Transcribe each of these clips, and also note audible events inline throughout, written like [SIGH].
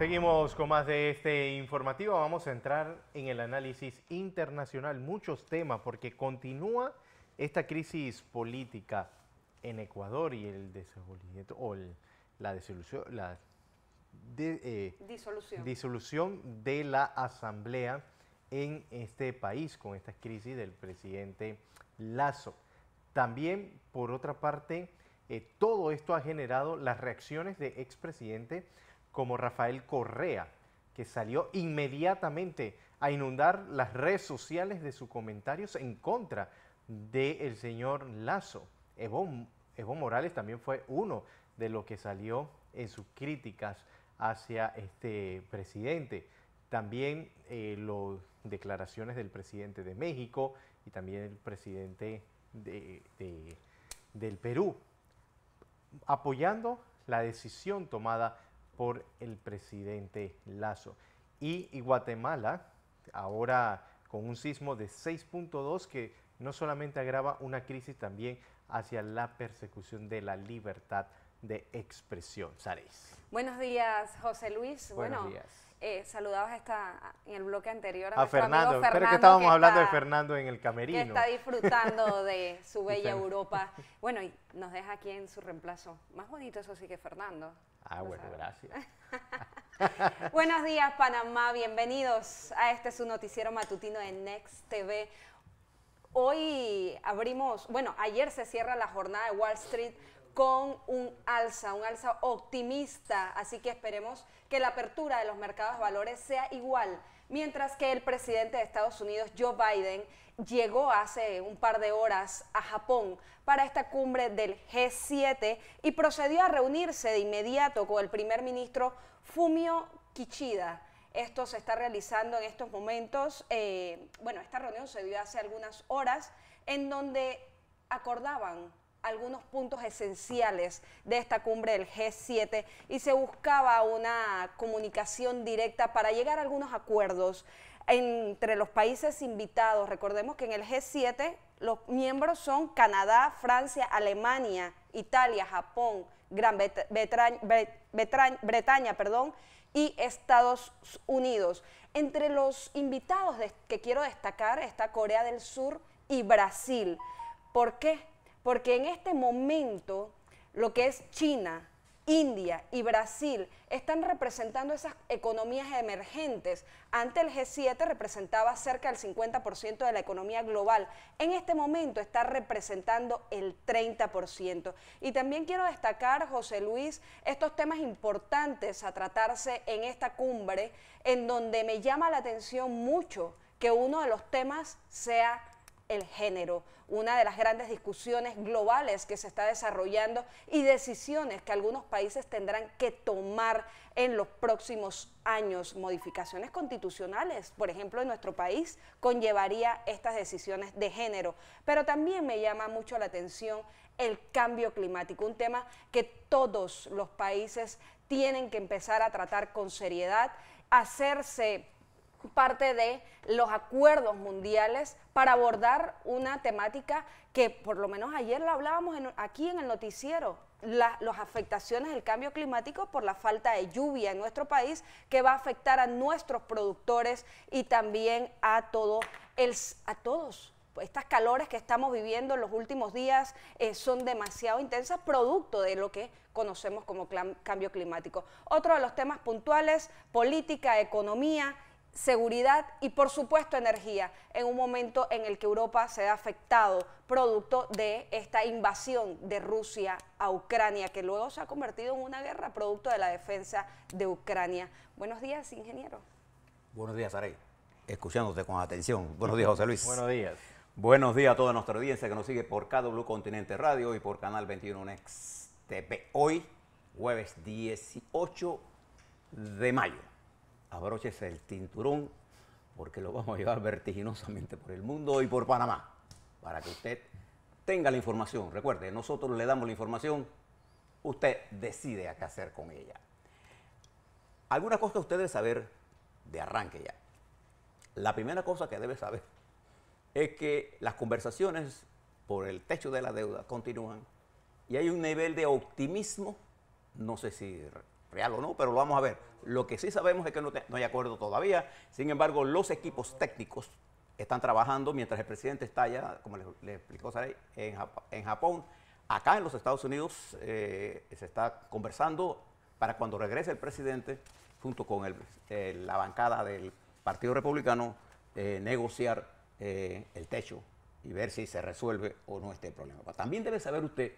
Seguimos con más de este informativo. Vamos a entrar en el análisis internacional. Muchos temas porque continúa esta crisis política en Ecuador y el desenvolvimiento o la, eh, disolución. de la asamblea en este país con esta crisis del presidente Lazo. También, por otra parte, eh, todo esto ha generado las reacciones de expresidente como Rafael Correa, que salió inmediatamente a inundar las redes sociales de sus comentarios en contra del señor Lazo. Evo, Morales también fue uno de los que salió en sus críticas hacia este presidente. También eh, las declaraciones del presidente de México y también el presidente del Perú, apoyando la decisión tomada por el presidente Lazo. Y, Guatemala, ahora con un sismo de 6.2 que no solamente agrava una crisis, también hacia la persecución de la libertad de expresión. Saris. Buenos días, José Luis. bueno, saludados Eh, saludabas en el bloque anterior a, Fernando. Amigo Fernando. Creo que estábamos hablando de Fernando en el camerino. Que está disfrutando de su [LAUGHS] bella Europa. Bueno, y nos deja aquí en su reemplazo. Más bonito eso sí que Fernando. Ah, bueno, gracias. [LAUGHS] Buenos días, Panamá. Bienvenidos a este su noticiero matutino de Next TV. Hoy abrimos, bueno, ayer se cierra la jornada de Wall Street con un alza, un alza optimista, así que esperemos que la apertura de los mercados de valores sea igual. Mientras que el presidente de Estados Unidos, Joe Biden, llegó hace un par de horas a Japón para esta cumbre del G7 y procedió a reunirse de inmediato con el primer ministro Fumio Kishida. Esto se está realizando en estos momentos. Eh, bueno, esta reunión se dio hace algunas horas en donde acordaban algunos puntos esenciales de esta cumbre del G7 y se buscaba una comunicación directa para llegar a algunos acuerdos entre los países invitados. Recordemos que en el G7 los miembros son Canadá, Francia, Alemania, Italia, Japón, Gran Bretaña perdón, y Estados Unidos. Entre los invitados que quiero destacar está Corea del Sur y Brasil. ¿Por qué? porque en este momento lo que es China, India y Brasil están representando esas economías emergentes. Ante el G7 representaba cerca del 50% de la economía global. En este momento está representando el 30%. Y también quiero destacar, José Luis, estos temas importantes a tratarse en esta cumbre, en donde me llama la atención mucho que uno de los temas sea el género, una de las grandes discusiones globales que se está desarrollando y decisiones que algunos países tendrán que tomar en los próximos años. Modificaciones constitucionales, por ejemplo, en nuestro país, conllevaría estas decisiones de género. Pero también me llama mucho la atención el cambio climático, un tema que todos los países tienen que empezar a tratar con seriedad, hacerse parte de los acuerdos mundiales para abordar una temática que por lo menos ayer la hablábamos aquí en el noticiero, las afectaciones del cambio climático por la falta de lluvia en nuestro país que va a afectar a nuestros productores y también a, todo el, a todos estas calores que estamos viviendo en los últimos días eh, son demasiado intensas, producto de lo que conocemos como cambio climático. Otro de los temas puntuales, política, economía seguridad y por supuesto energía en un momento en el que Europa se ha afectado producto de esta invasión de Rusia a Ucrania que luego se ha convertido en una guerra producto de la defensa de Ucrania. Buenos días, ingeniero. Buenos días, Arey. Escuchándote con atención. Buenos días, José Luis. Buenos días. Buenos días a toda nuestra audiencia que nos sigue por KW Continente Radio y por Canal 21 Next TV. Hoy, jueves 18 de mayo abróchese el cinturón porque lo vamos a llevar vertiginosamente por el mundo y por Panamá para que usted tenga la información. Recuerde, nosotros le damos la información, usted decide a qué hacer con ella. Alguna cosa que usted debe saber de arranque ya. La primera cosa que debe saber es que las conversaciones por el techo de la deuda continúan y hay un nivel de optimismo, no sé si real o no, pero lo vamos a ver. Lo que sí sabemos es que no, hay acuerdo todavía. Sin embargo, los equipos técnicos están trabajando mientras el presidente está allá, como le, explicó Saray, en, Japón. Acá en los Estados Unidos eh, se está conversando para cuando regrese el presidente, junto con la bancada del Partido Republicano, eh, negociar eh, el techo y ver si se resuelve o no este problema. También debe saber usted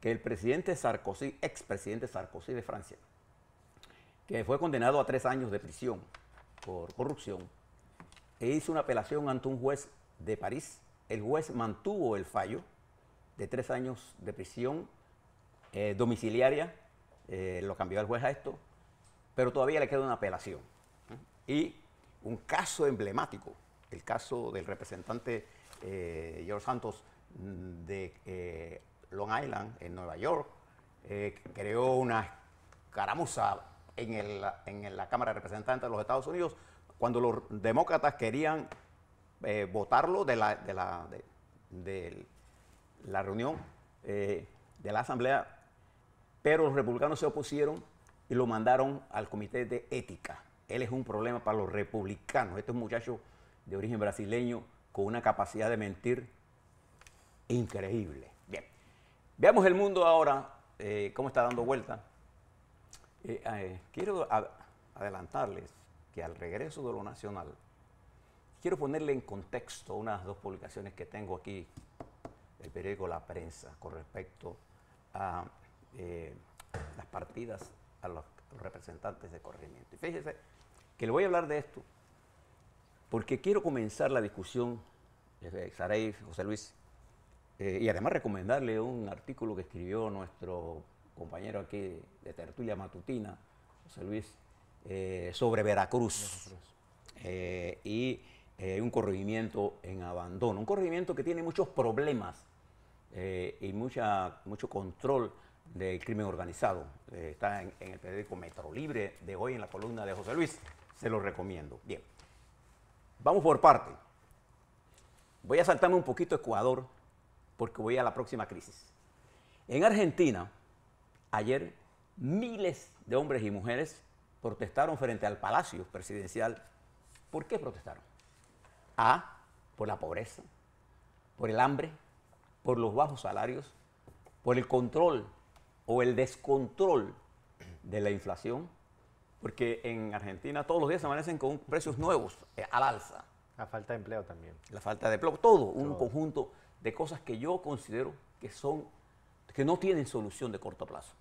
que el presidente Sarkozy, expresidente Sarkozy de Francia, que fue condenado a tres años de prisión por corrupción, e hizo una apelación ante un juez de París. El juez mantuvo el fallo de tres años de prisión eh, domiciliaria, eh, lo cambió el juez a esto, pero todavía le queda una apelación. Y un caso emblemático, el caso del representante eh, George Santos mm, de Long Island, en Nueva York, creó una caramuza en, la Cámara de Representantes de los Estados Unidos, cuando los demócratas querían eh, votarlo de la, de la, de, la reunión eh, de la Asamblea, pero los republicanos se opusieron y lo mandaron al Comité de Ética. Él es un problema para los republicanos. Este es un muchacho de origen brasileño con una capacidad de mentir increíble. Bien, veamos el mundo ahora, eh, cómo está dando vuelta. Eh, eh, quiero adelantarles que al regreso de lo nacional, quiero ponerle en contexto unas dos publicaciones que tengo aquí el periódico La Prensa con respecto a eh, las partidas a los representantes de corregimiento. Y fíjese que le voy a hablar de esto porque quiero comenzar la discusión, Saray, José Luis, y además recomendarle un artículo que escribió nuestro compañero aquí de, Tertulia Matutina, José Luis, eh, sobre Veracruz. Eh, y eh, un corregimiento en abandono, un corregimiento que tiene muchos problemas y mucha, mucho control del crimen organizado. está en, el periódico Metro Libre de hoy en la columna de José Luis. Se lo recomiendo. Bien, vamos por parte. Voy a saltarme un poquito Ecuador porque voy a la próxima crisis. En Argentina, Ayer miles de hombres y mujeres protestaron frente al Palacio Presidencial. ¿Por qué protestaron? A, por la pobreza, por el hambre, por los bajos salarios, por el control o el descontrol de la inflación, porque en Argentina todos los días se amanecen con precios nuevos eh, al alza. La falta de empleo también. La falta de empleo, todo, un conjunto de cosas que yo considero que son que no tienen solución de corto plazo.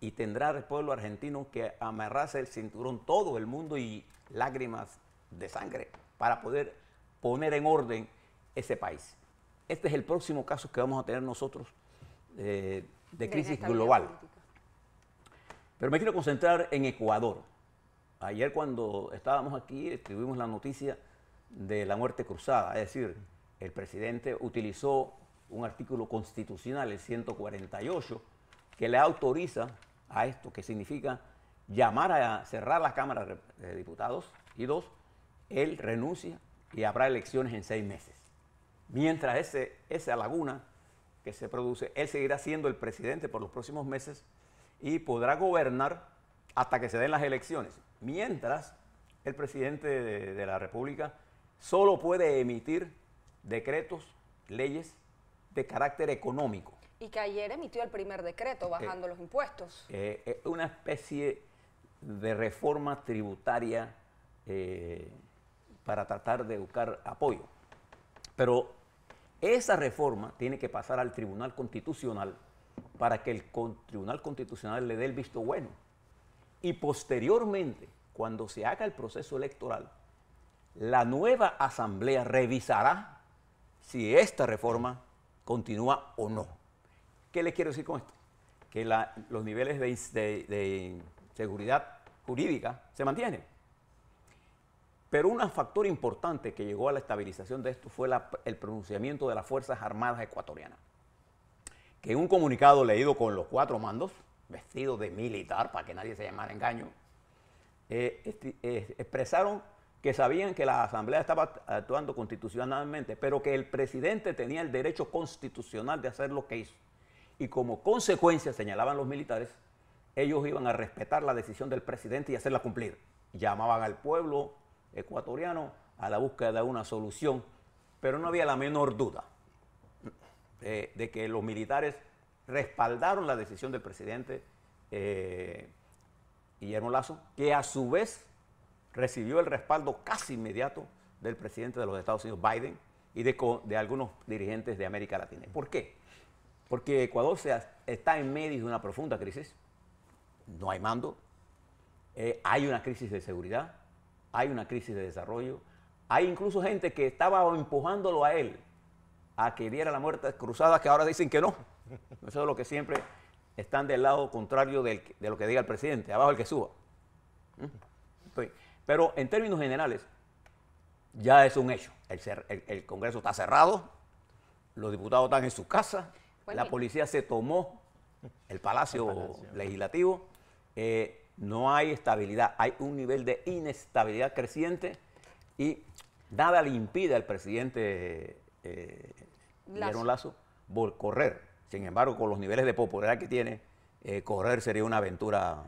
Y tendrá el pueblo argentino que amarrase el cinturón todo el mundo y lágrimas de sangre para poder poner en orden ese país. Este es el próximo caso que vamos a tener nosotros eh, de crisis global. Pero me quiero concentrar en Ecuador. Ayer cuando estábamos aquí tuvimos la noticia de la muerte cruzada, es decir, el presidente utilizó un artículo constitucional, el 148, que le autoriza a esto, que significa llamar a cerrar la Cámara de Diputados y dos, él renuncia y habrá elecciones en seis meses. Mientras ese, esa laguna que se produce, él seguirá siendo el presidente por los próximos meses y podrá gobernar hasta que se den las elecciones. Mientras el presidente de la República solo puede emitir decretos, leyes de carácter económico. Y que ayer emitió el primer decreto eh, bajando los impuestos. es eh, eh, una especie de reforma tributaria para tratar de buscar apoyo. Pero esa reforma tiene que pasar al Tribunal Constitucional para que el Tribunal Constitucional le dé el visto bueno. Y posteriormente, cuando se haga el proceso electoral, la nueva Asamblea revisará si esta reforma continúa o no. ¿Qué les quiero decir con esto? Que los niveles de, seguridad jurídica se mantienen. Pero un factor importante que llegó a la estabilización de esto fue el pronunciamiento de las Fuerzas Armadas Ecuatorianas, que en un comunicado leído con los cuatro mandos, vestidos de militar, para que nadie se llamara engaño, eh, eh, expresaron que sabían que la Asamblea estaba actuando constitucionalmente, pero que el presidente tenía el derecho constitucional de hacer lo que hizo. Y como consecuencia, señalaban los militares, ellos iban a respetar la decisión del presidente y hacerla cumplir. Llamaban al pueblo ecuatoriano a la búsqueda de una solución, pero no había la menor duda eh, de, que los militares respaldaron la decisión del presidente eh, Guillermo Lazo, que a su vez recibió el respaldo casi inmediato del presidente de los Estados Unidos, Biden, y de, algunos dirigentes de América Latina. ¿Por qué? Porque Ecuador se, está en medio de una profunda crisis, no hay mando, eh, hay una crisis de seguridad, hay una crisis de desarrollo, hay incluso gente que estaba empujándolo a él a que diera la muerte cruzada, que ahora dicen que no. Eso es lo que siempre están del lado contrario de lo que diga el presidente, abajo el que suba. ¿Mm? Pero en términos generales, ya es un hecho. El, Congreso está cerrado, los diputados están en su casa, pues la policía se tomó el Palacio, Legislativo. Eh, no hay estabilidad, hay un nivel de inestabilidad creciente y nada le impide al presidente eh, Lazo. correr. Sin embargo, con los niveles de popularidad que tiene, eh, correr sería una aventura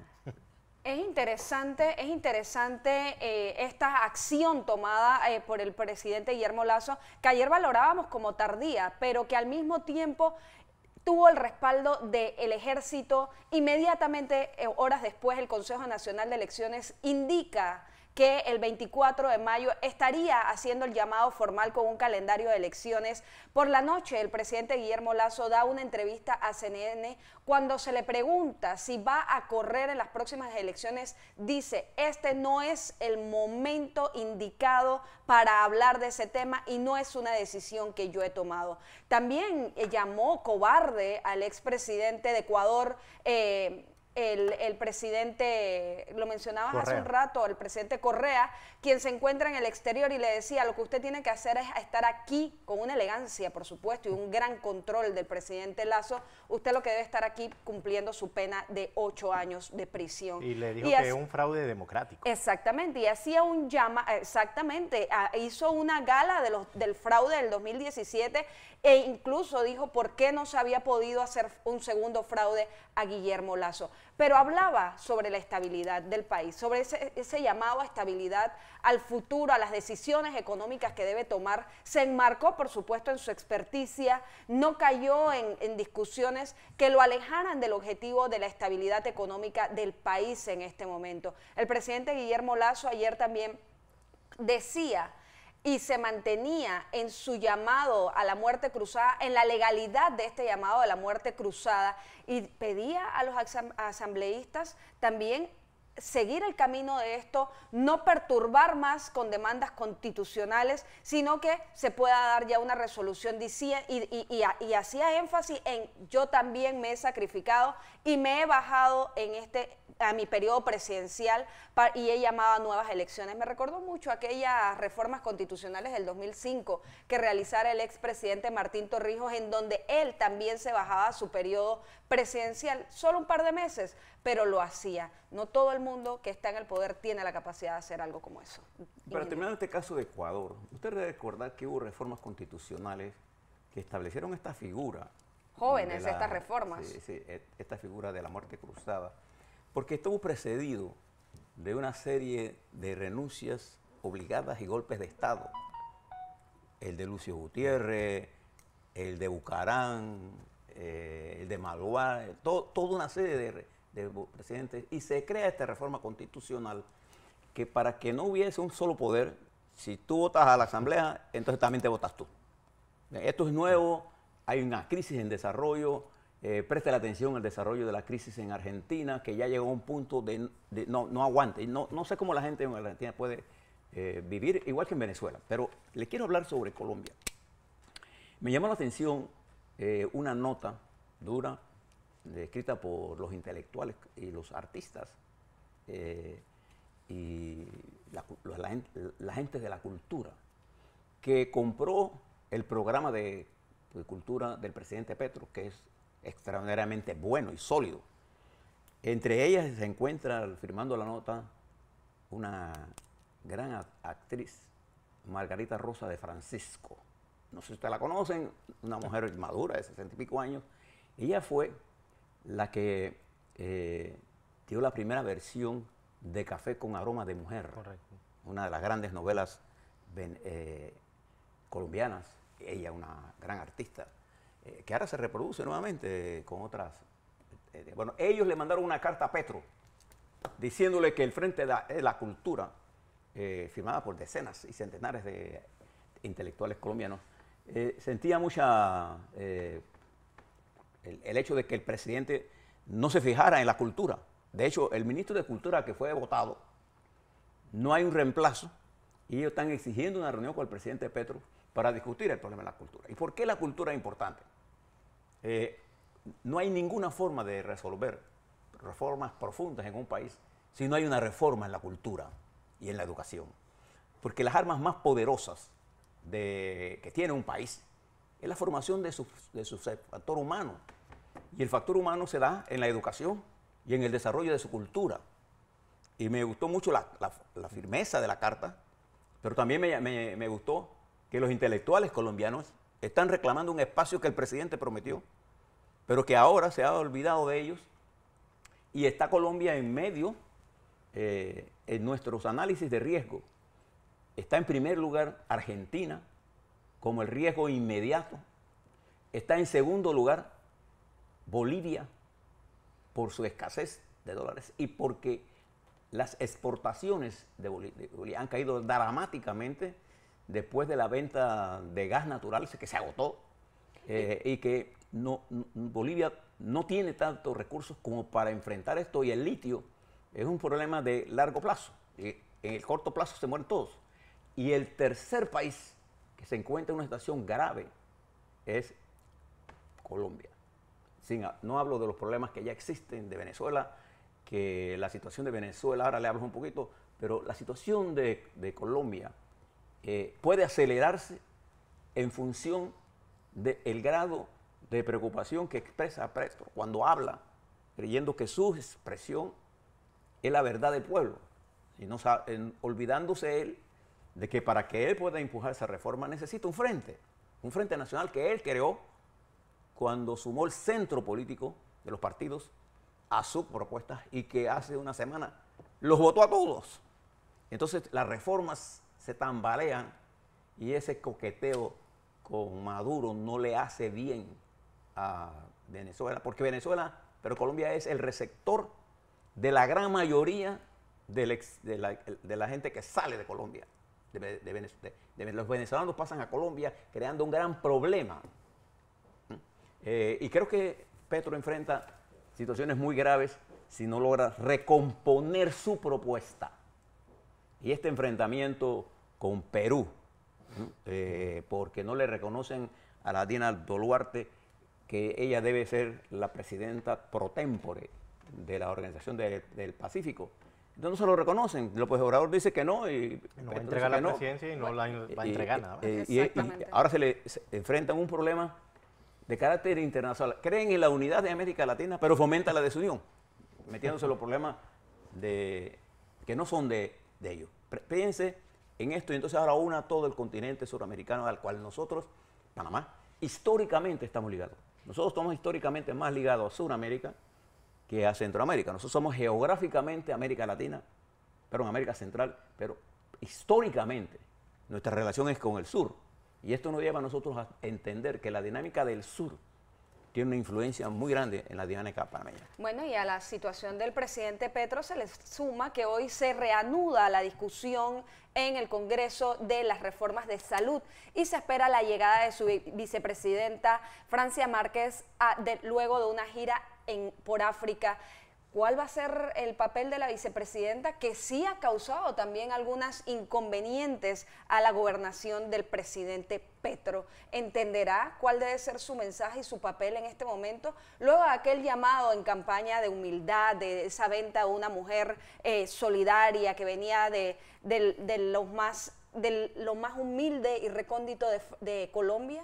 es interesante, es interesante eh, esta acción tomada eh, por el presidente Guillermo Lazo, que ayer valorábamos como tardía, pero que al mismo tiempo tuvo el respaldo del ejército. Inmediatamente, eh, horas después, el Consejo Nacional de Elecciones indica que el 24 de mayo estaría haciendo el llamado formal con un calendario de elecciones. Por la noche, el presidente Guillermo Lazo da una entrevista a CNN cuando se le pregunta si va a correr en las próximas elecciones, dice, este no es el momento indicado para hablar de ese tema y no es una decisión que yo he tomado. También eh, llamó cobarde al expresidente de Ecuador. Eh, el, presidente, lo mencionabas hace un rato, el presidente Correa, quien se encuentra en el exterior y le decía, lo que usted tiene que hacer es estar aquí con una elegancia, por supuesto, y un gran control del presidente Lazo, usted lo que debe estar aquí cumpliendo su pena de ocho años de prisión. Y le dijo que es un fraude democrático. Exactamente, y hacía un llama, exactamente, hizo una gala de los, del fraude del 2017 e incluso dijo por qué no se había podido hacer un segundo fraude a Guillermo Lazo. Pero hablaba sobre la estabilidad del país, sobre ese, llamado a estabilidad al futuro, a las decisiones económicas que debe tomar. Se enmarcó, por supuesto, en su experticia, no cayó en, en discusiones que lo alejaran del objetivo de la estabilidad económica del país en este momento. El presidente Guillermo Lazo ayer también decía y se mantenía en su llamado a la muerte cruzada, en la legalidad de este llamado a la muerte cruzada, y pedía a los asambleístas también seguir el camino de esto, no perturbar más con demandas constitucionales, sino que se pueda dar ya una resolución y, hacía énfasis en yo también me he sacrificado y me he bajado en este a mi periodo presidencial y he llamado a nuevas elecciones. Me recordó mucho aquellas reformas constitucionales del 2005 que realizara el expresidente Martín Torrijos, en donde él también se bajaba a su periodo presidencial, solo un par de meses, pero lo hacía. No todo el mundo que está en el poder tiene la capacidad de hacer algo como eso. Para terminar este caso de Ecuador, usted debe recordar que hubo reformas constitucionales que establecieron esta figura. Jóvenes, estas reformas. Sí, sí, e-, esta figura de la muerte cruzada, porque estuvo precedido de una serie de renuncias obligadas y golpes de Estado. El de Lucio Gutiérrez, el de Bucarán, eh, el de Malva, eh, toda una serie de del presidente y se crea esta reforma constitucional que para que no hubiese un solo poder, si tú votas a la Asamblea, entonces también te votas tú. Esto es nuevo, hay una crisis en desarrollo, eh, preste la atención al desarrollo de la crisis en Argentina, que ya llegó a un punto de, no, no, aguante. No, no sé cómo la gente en Argentina puede eh, vivir, igual que en Venezuela, pero le quiero hablar sobre Colombia. Me llamó la atención eh, una nota dura escrita por los intelectuales y los artistas eh, y la, gente de la cultura, que compró el programa de, cultura del presidente Petro, que es extraordinariamente bueno y sólido. Entre ellas se encuentra, firmando la nota, una gran actriz, Margarita Rosa de Francisco. No sé si ustedes la conocen, una mujer madura de sesenta y pico años. Ella fue la que eh, dio la primera versión de Café con aroma de mujer. Una de las grandes novelas eh, colombianas, ella una gran artista, eh, que ahora se reproduce nuevamente con otras. bueno, ellos le mandaron una carta a Petro diciéndole que el Frente de la Cultura, firmada por decenas y centenares de intelectuales colombianos, sentía mucha el, hecho de que el presidente no se fijara en la cultura. De hecho, el ministro de Cultura que fue votado, no hay un reemplazo y ellos están exigiendo una reunión con el presidente Petro para discutir el problema de la cultura. ¿Y por qué la cultura es importante? Eh, no hay ninguna forma de resolver reformas profundas en un país si no hay una reforma en la cultura y en la educación. Porque las armas más poderosas que tiene un país es la formación de su, factor humano. Y el factor humano se da en la educación y en el desarrollo de su cultura. Y me gustó mucho la, firmeza de la carta, pero también me, gustó que los intelectuales colombianos están reclamando un espacio que el presidente prometió, pero que ahora se ha olvidado de ellos y está Colombia en medio eh, en nuestros análisis de riesgo. Está en primer lugar Argentina, como el riesgo inmediato. Está en segundo lugar Bolivia por su escasez de dólares y porque las exportaciones de Bolivia, han caído dramáticamente después de la venta de gas natural que se agotó eh, y que no, Bolivia no tiene tantos recursos como para enfrentar esto y el litio es un problema de largo plazo. en el corto plazo se mueren todos. Y el tercer país que se encuentra en una situación grave es Colombia. no hablo de los problemas que ya existen de Venezuela, que la situación de Venezuela, ahora le hablo un poquito, pero la situación de, Colombia eh, puede acelerarse en función del grado de preocupación que expresa Presto cuando habla, creyendo que su expresión es la verdad del pueblo, y no, olvidándose él de que para que él pueda empujar esa reforma necesita un frente, un frente nacional que él creó cuando sumó el centro político de los partidos a sus propuestas y que hace una semana los votó a todos. Entonces las reformas se tambalean y ese coqueteo con Maduro no le hace bien a Venezuela, porque Venezuela, pero Colombia es el receptor de la gran mayoría de la, de la gente que sale de Colombia los venezolanos pasan a Colombia creando un gran problema. Eh, y creo que Petro enfrenta situaciones muy graves si no logra recomponer su propuesta. Y este enfrentamiento con Perú, eh, porque no le reconocen a la Dina Doluarte que ella debe ser la presidenta pro tempore de la Organización del Pacífico, no se lo reconocen. López Obrador dice que no. Y no va a entregar la no. y no la va a entregar nada. Eh, y, ahora se le enfrentan un problema de carácter internacional. Creen en la unidad de América Latina, pero fomenta la desunión, metiéndose los problemas de, que no son de, de ellos. Piense en esto y entonces ahora una todo el continente suramericano al cual nosotros, Panamá, históricamente estamos ligados. Nosotros estamos históricamente más ligados a Sudamérica que a Centroamérica. Nosotros somos geográficamente América Latina, pero en América Central, pero históricamente nuestra relación es con el sur. Y esto nos lleva a nosotros a entender que la dinámica del sur tiene una influencia muy grande en la dinámica panameña. Bueno, y a la situación del presidente Petro se le suma que hoy se reanuda la discusión en el Congreso de las reformas de salud y se espera la llegada de su vicepresidenta Francia Márquez ah, luego de una gira por África. ¿Cuál va a ser el papel de la vicepresidenta que sí ha causado también algunas inconvenientes a la gobernación del presidente Petro? ¿Entenderá cuál debe ser su mensaje y su papel en este momento? Luego de aquel llamado en campaña de humildad, de esa venta de una mujer eh, solidaria que venía de, los más, lo más humilde y recóndito de Colombia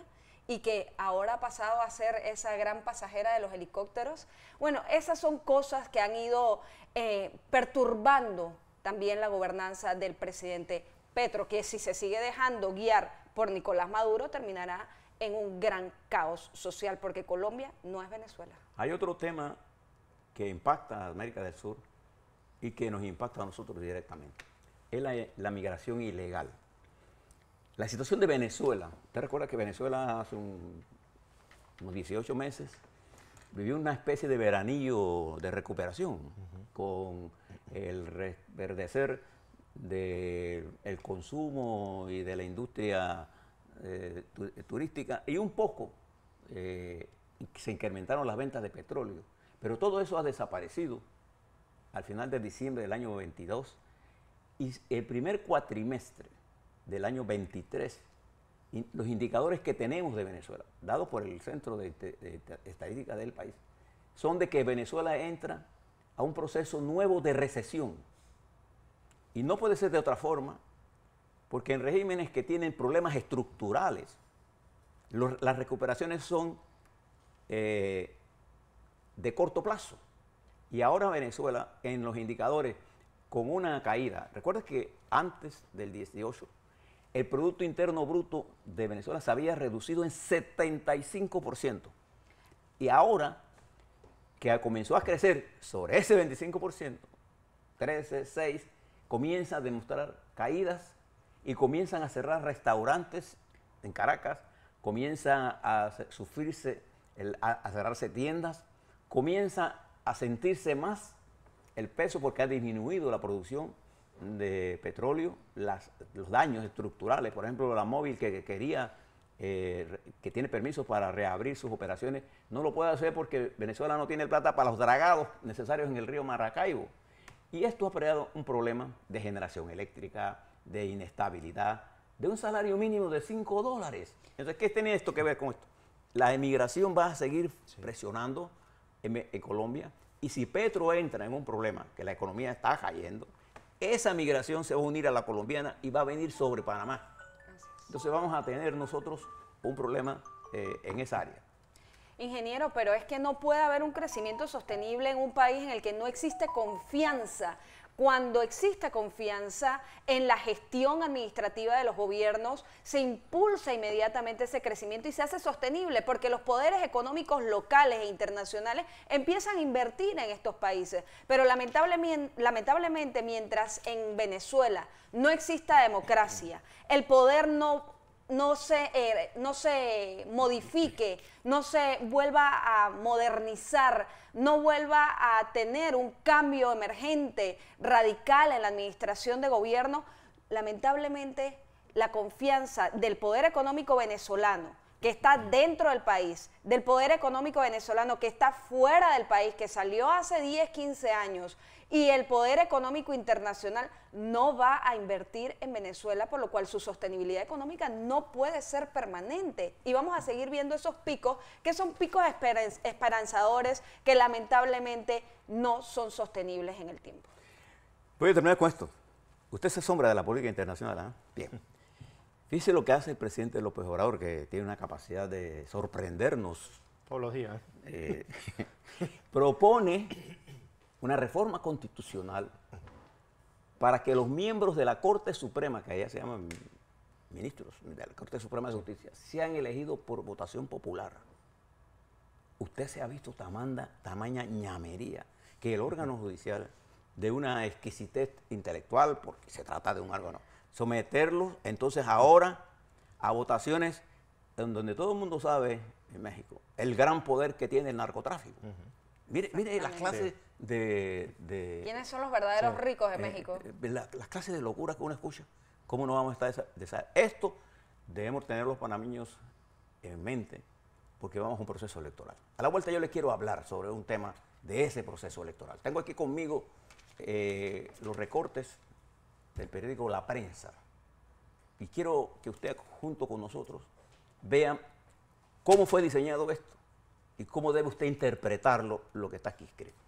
y que ahora ha pasado a ser esa gran pasajera de los helicópteros. Bueno, esas son cosas que han ido eh, perturbando también la gobernanza del presidente Petro, que si se sigue dejando guiar por Nicolás Maduro terminará en un gran caos social, porque Colombia no es Venezuela. Hay otro tema que impacta a América del Sur y que nos impacta a nosotros directamente, es la migración ilegal. La situación de Venezuela. ¿Te recuerda que Venezuela hace unos 18 meses vivió una especie de veranillo de recuperación con el reverdecer del consumo y de la industria eh, turística y un poco eh, se incrementaron las ventas de petróleo. Pero todo eso ha desaparecido al final de diciembre del año 22 y el primer cuatrimestre del año 23, los indicadores que tenemos de Venezuela, dados por el Centro de, Estadística del país, son de que Venezuela entra a un proceso nuevo de recesión. Y no puede ser de otra forma, porque en regímenes que tienen problemas estructurales, las recuperaciones son eh, de corto plazo. Y ahora Venezuela, en los indicadores, con una caída, recuerda que antes del 18 el Producto Interno Bruto de Venezuela se había reducido en 75%. Y ahora que comenzó a crecer sobre ese 25%, 13, 6, comienza a demostrar caídas y comienzan a cerrar restaurantes en Caracas, comienza a sufrirse, a cerrarse tiendas, comienza a sentirse más el peso porque ha disminuido la producción de petróleo las, los daños estructurales. Por ejemplo, la móvil que, quería, eh, que tiene permiso para reabrir sus operaciones, no lo puede hacer porque Venezuela no tiene plata para los dragados necesarios en el río Maracaibo. Y esto ha creado un problema de generación eléctrica, de inestabilidad, de un salario mínimo de 5 dólares. Entonces, ¿qué tiene esto que ver con esto? La emigración va a seguir presionando en Colombia. Y si Petro entra en un problema, que la economía está cayendo, esa migración se va a unir a la colombiana y va a venir sobre Panamá. Entonces vamos a tener nosotros un problema eh, en esa área. Ingeniero, pero es que no puede haber un crecimiento sostenible en un país en el que no existe confianza cuando exista confianza en la gestión administrativa de los gobiernos, se impulsa inmediatamente ese crecimiento y se hace sostenible, porque los poderes económicos locales e internacionales empiezan a invertir en estos países. Pero lamentablemente, lamentablemente mientras en Venezuela no exista democracia, el poder no no se, eh, no modifique, no se vuelva a modernizar, no vuelva a tener un cambio emergente, radical en la administración de gobierno, lamentablemente la confianza del poder económico venezolano, que está dentro del país, del poder económico venezolano que está fuera del país, que salió hace 10, 15 años, y el poder económico internacional no va a invertir en Venezuela, por lo cual su sostenibilidad económica no puede ser permanente. Y vamos a seguir viendo esos picos, que son picos esperanzadores, que lamentablemente no son sostenibles en el tiempo. Voy a terminar con esto. Usted se sombra de la política internacional, ¿eh? Bien. Fíjese lo que hace el presidente López Obrador, que tiene una capacidad de sorprendernos. Todos los días. propone una reforma constitucional para que los miembros de la Corte Suprema, que allá se llaman ministros de la Corte Suprema de Justicia, sean elegidos por votación popular. Usted se ha visto tamaña ñamería que el órgano judicial de una exquisitez intelectual, porque se trata de un órgano someterlos entonces ahora a votaciones en donde todo el mundo sabe en México el gran poder que tiene el narcotráfico. Mire, las clases de, ¿Quiénes son los verdaderos ricos de eh, México? Eh, las clases de locura que uno escucha. ¿Cómo no vamos a estar de esa? Esto debemos tener los panameños en mente porque vamos a un proceso electoral. A la vuelta yo les quiero hablar sobre un tema de ese proceso electoral. Tengo aquí conmigo eh, los recortes del periódico La Prensa. Y quiero que usted junto con nosotros vea cómo fue diseñado esto y cómo debe usted interpretarlo lo que está aquí escrito.